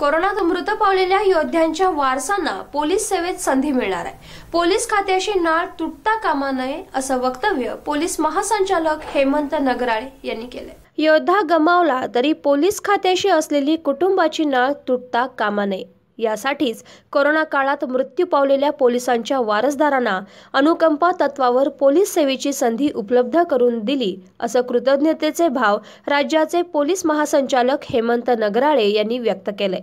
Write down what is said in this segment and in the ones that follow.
कोरोनात मृत पावलेल्या योद्ध्यांच्या वारसांना पोलीस सेवेत संधी मिळणार आहे पोलीस खात्याशी नाळ तुटता कामा नये असं वक्तव्य पोलीस महासंचालक हेमंत नगराळे यांनी केले योद्धा गमावला तरी पोलीस खात्याशी असलेली कुटुंबाची नाळ तुटता कामा नये यासाठीच कोरोना काळात मृत्यू पावलेल्या पोलिसांच्या वारसदारांना अनुकंपा तत्वावर पोलीस सेवेची संधी उपलब्ध करून दिली असं कृतज्ञतेचे भाव राज्याचे पोलीस महासंचालक हेमंत नगराळे यांनी व्यक्त केले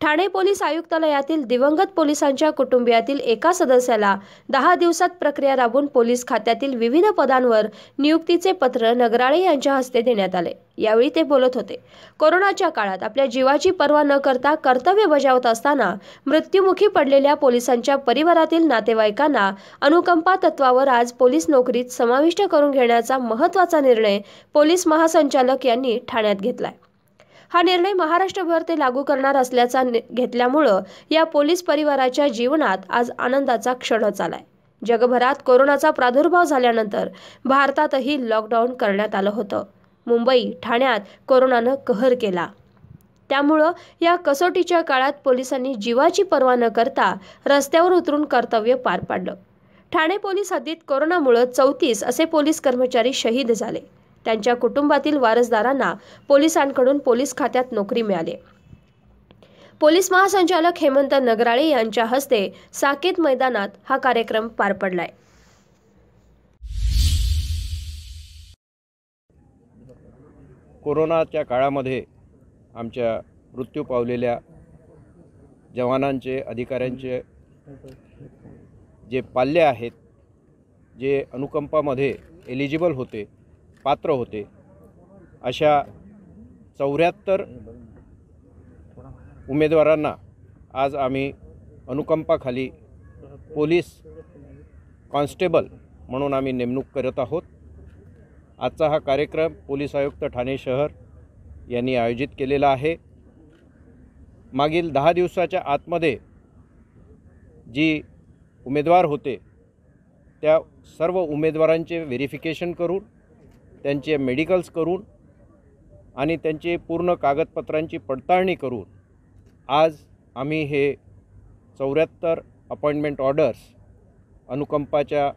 ठाणे पोलीस आयुक्तालयातील दिवंगत पोलिसांच्या कुटुंबियातील एका सदस्याला दहा दिवसात प्रक्रिया राबवून पोलीस खात्यातील विविध पदांवर नियुक्तीचे पत्र नगराळे यांच्या हस्ते देण्यात आले यावेळी ते बोलत होते कोरोनाच्या काळात आपल्या जीवाची पर्वा न करता कर्तव्य बजावत असताना मृत्युमुखी पडलेल्या पोलिसांच्या परिवारातील नातेवाईकांना अनुकंपा तत्वावर आज पोलीस नोकरीत समाविष्ट करून घेण्याचा महत्वाचा निर्णय पोलीस महासंचालक यांनी ठाण्यात घेतलाय हा निर्णय महाराष्ट्रभर ते लागू करणार असल्याचा घेतल्यामुळं या पोलीस परिवाराच्या जीवनात आज आनंदाचा क्षण आलाय जगभरात कोरोनाचा प्रादुर्भाव झाल्यानंतर भारतातही लॉकडाऊन करण्यात आलं होतं मुंबई ठाण्यात कोरोनानं कहर केला त्यामुळं या कसोटीच्या काळात पोलिसांनी जीवाची पर्वा न करता रस्त्यावर उतरून कर्तव्य पार पाडलं ठाणे पोलीस हद्दीत कोरोनामुळं चौतीस असे पोलीस कर्मचारी शहीद झाले त्यांच्या कुटुंबातील वारसदारांना पोलिसांकडून पोलीस खात्यात नोकरी मिळाली पोलीस महासंचालक हेमंत नगराळे यांच्या हस्ते साकेत मैदानात हा कार्यक्रम पार पडलाय कोरोनाच्या काळामध्ये आमच्या मृत्यू पावलेल्या जवानांचे अधिकाऱ्यांचे जे पाल्य आहेत जे अनुकंपामध्ये एलिजिबल होते पात्र होते अशा चौऱ्याहत्तर उमेदवारांना आज आम्ही अनुकंपाखाली पोलीस कॉन्स्टेबल म्हणून आम्ही नेमणूक करत आहोत आजचा हा कार्यक्रम पोलीस आयुक्त ठाणे शहर यांनी आयोजित केलेला आहे मागील दहा दिवसाच्या आतमध्ये जी उमेदवार होते त्या सर्व उमेदवारांचे व्हेरिफिकेशन करून त्यांचे मेडिकल्स करून आणि त्यांचे पूर्ण कागदपत्रांची पडताळणी करून आज आम्ही हे चौऱ्याहत्तर अपॉइंटमेंट ऑर्डर्स अनुकंपाच्या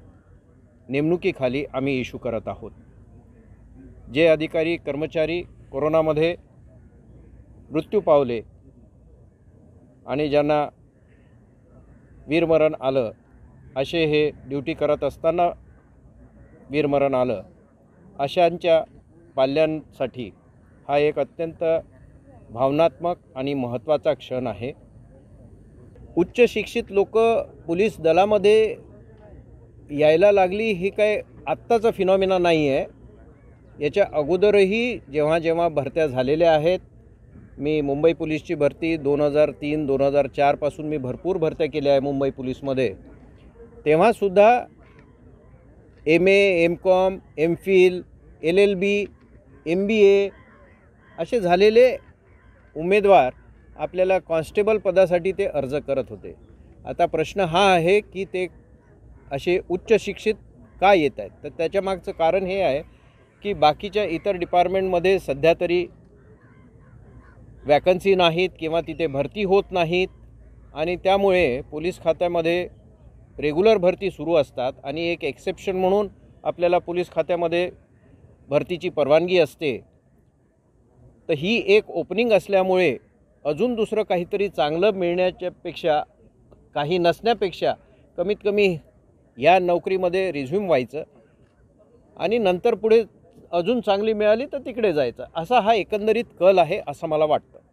नेमणुकीखाली आम्ही इशू करत आहोत जे अधिकारी कर्मचारी कोरोनामध्ये मृत्यू पावले आणि ज्यांना वीरमरण आलं असे हे ड्युटी करत असताना वीरमरण आलं अशांच्या पाल्यांसाठी हा एक अत्यंत भावनात्मक आणि महत्त्वाचा क्षण आहे उच्च शिक्षित लोक पोलीस दलामध्ये यायला लागली ही काय आत्ताचं फिनॉमिना नाही आहे याच्या अगोदरही जेव्हा जेव्हा भरत्या झालेल्या आहेत मी मुंबई पोलीसची भरती दोन हजार तीन दोन हजार चारपासून मी भरपूर भरत्या केल्या आहे मुंबई पोलीसमध्ये तेव्हासुद्धा M A M com M phil L L B M B A असे झालेले उमेदवार आपल्याला कॉन्स्टेबल पदासाठी ते अर्ज करत होते आता प्रश्न हा आहे की ते असे उच्च शिक्षित का येत आहेत तर त्याच्यामागचं कारण हे आहे की बाकीच्या इतर डिपार्टमेंटमध्ये सध्या तरी वॅकन्सी नाहीत किंवा तिथे भरती होत नाहीत आणि त्यामुळे पोलीस खात्यामध्ये रेग्युलर भरती सुरू असतात आणि एक एक्सेप्शन म्हणून आपल्याला पोलीस खात्यामध्ये भरतीची परवानगी असते तर ही एक ओपनिंग असल्यामुळे अजून दुसरं काहीतरी चांगलं मिळण्याच्यापेक्षा काही नसण्यापेक्षा कमीत कमी या नोकरीमध्ये रिझ्यूम व्हायचं आणि नंतर पुढे अजून चांगली मिळाली तर तिकडे जायचं असा हा एकंदरीत कल आहे असं मला वाटतं